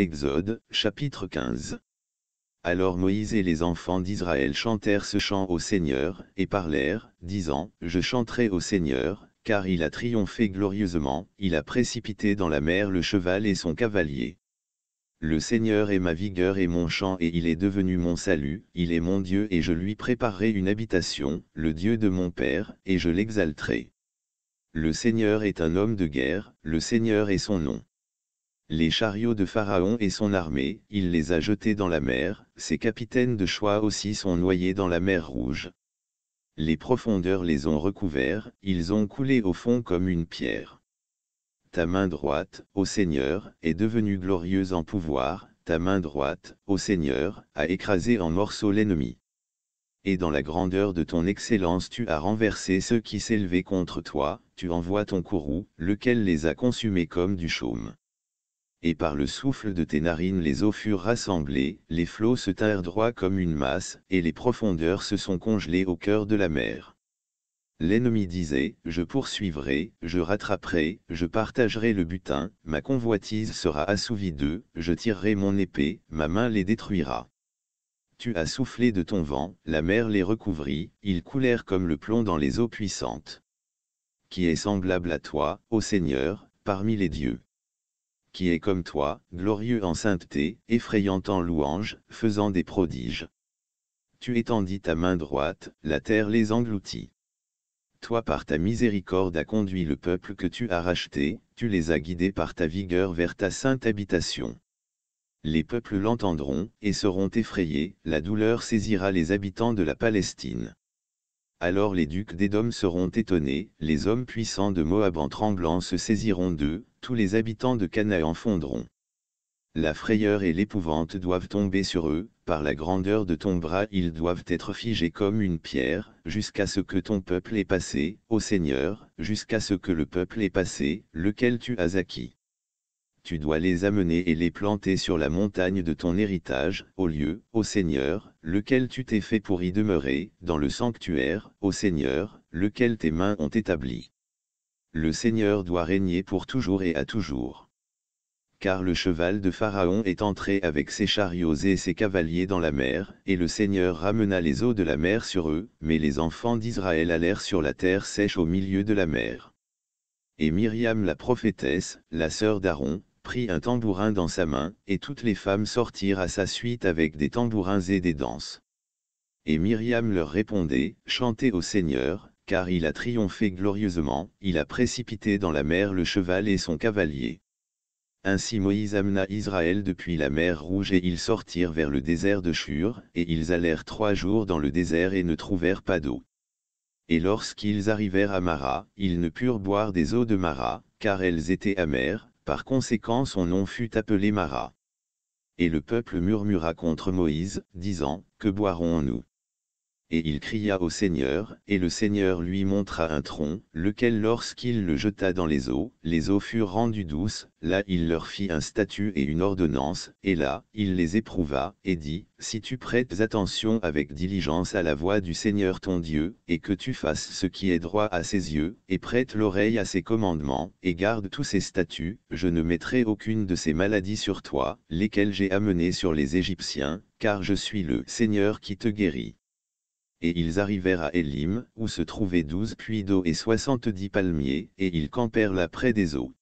Exode, chapitre 15. Alors Moïse et les enfants d'Israël chantèrent ce chant au Seigneur, et parlèrent, disant, Je chanterai au Seigneur, car il a triomphé glorieusement, il a précipité dans la mer le cheval et son cavalier. Le Seigneur est ma vigueur et mon chant et il est devenu mon salut, il est mon Dieu et je lui préparerai une habitation, le Dieu de mon Père, et je l'exalterai. Le Seigneur est un homme de guerre, le Seigneur est son nom les chariots de Pharaon et son armée, il les a jetés dans la mer, ses capitaines de choix aussi sont noyés dans la mer rouge. Les profondeurs les ont recouverts, ils ont coulé au fond comme une pierre. Ta main droite, ô Seigneur, est devenue glorieuse en pouvoir, ta main droite, ô Seigneur, a écrasé en morceaux l'ennemi. Et dans la grandeur de ton excellence tu as renversé ceux qui s'élevaient contre toi, tu envoies ton courroux, lequel les a consumés comme du chaume et par le souffle de tes narines les eaux furent rassemblées, les flots se tinrent droits comme une masse, et les profondeurs se sont congelées au cœur de la mer. L'ennemi disait, je poursuivrai, je rattraperai, je partagerai le butin, ma convoitise sera assouvie d'eux, je tirerai mon épée, ma main les détruira. Tu as soufflé de ton vent, la mer les recouvrit, ils coulèrent comme le plomb dans les eaux puissantes. Qui est semblable à toi, ô Seigneur, parmi les dieux qui est comme toi, glorieux en sainteté, effrayant en louange, faisant des prodiges. Tu étendis ta main droite, la terre les engloutit. Toi par ta miséricorde as conduit le peuple que tu as racheté, tu les as guidés par ta vigueur vers ta sainte habitation. Les peuples l'entendront, et seront effrayés, la douleur saisira les habitants de la Palestine alors les ducs d'Édom seront étonnés, les hommes puissants de Moab en tremblant se saisiront d'eux, tous les habitants de Canaan fondront. La frayeur et l'épouvante doivent tomber sur eux, par la grandeur de ton bras ils doivent être figés comme une pierre, jusqu'à ce que ton peuple ait passé, ô Seigneur, jusqu'à ce que le peuple ait passé, lequel tu as acquis tu dois les amener et les planter sur la montagne de ton héritage, au lieu, au Seigneur, lequel tu t'es fait pour y demeurer, dans le sanctuaire, au Seigneur, lequel tes mains ont établi. Le Seigneur doit régner pour toujours et à toujours. Car le cheval de Pharaon est entré avec ses chariots et ses cavaliers dans la mer, et le Seigneur ramena les eaux de la mer sur eux, mais les enfants d'Israël allèrent sur la terre sèche au milieu de la mer. Et Myriam la prophétesse, la sœur d'Aaron, prit un tambourin dans sa main, et toutes les femmes sortirent à sa suite avec des tambourins et des danses. Et Myriam leur répondait, Chantez au Seigneur, car il a triomphé glorieusement, il a précipité dans la mer le cheval et son cavalier. Ainsi Moïse amena Israël depuis la mer Rouge et ils sortirent vers le désert de Shur, et ils allèrent trois jours dans le désert et ne trouvèrent pas d'eau. Et lorsqu'ils arrivèrent à Mara, ils ne purent boire des eaux de Mara, car elles étaient amères, par conséquent son nom fut appelé Mara. Et le peuple murmura contre Moïse, disant, Que boirons-nous et il cria au Seigneur, et le Seigneur lui montra un tronc, lequel lorsqu'il le jeta dans les eaux, les eaux furent rendues douces, là il leur fit un statut et une ordonnance, et là, il les éprouva, et dit, Si tu prêtes attention avec diligence à la voix du Seigneur ton Dieu, et que tu fasses ce qui est droit à ses yeux, et prête l'oreille à ses commandements, et garde tous ses statuts, je ne mettrai aucune de ces maladies sur toi, lesquelles j'ai amenées sur les Égyptiens, car je suis le Seigneur qui te guérit et ils arrivèrent à Elim, où se trouvaient douze puits d'eau et soixante-dix palmiers, et ils campèrent là près des eaux.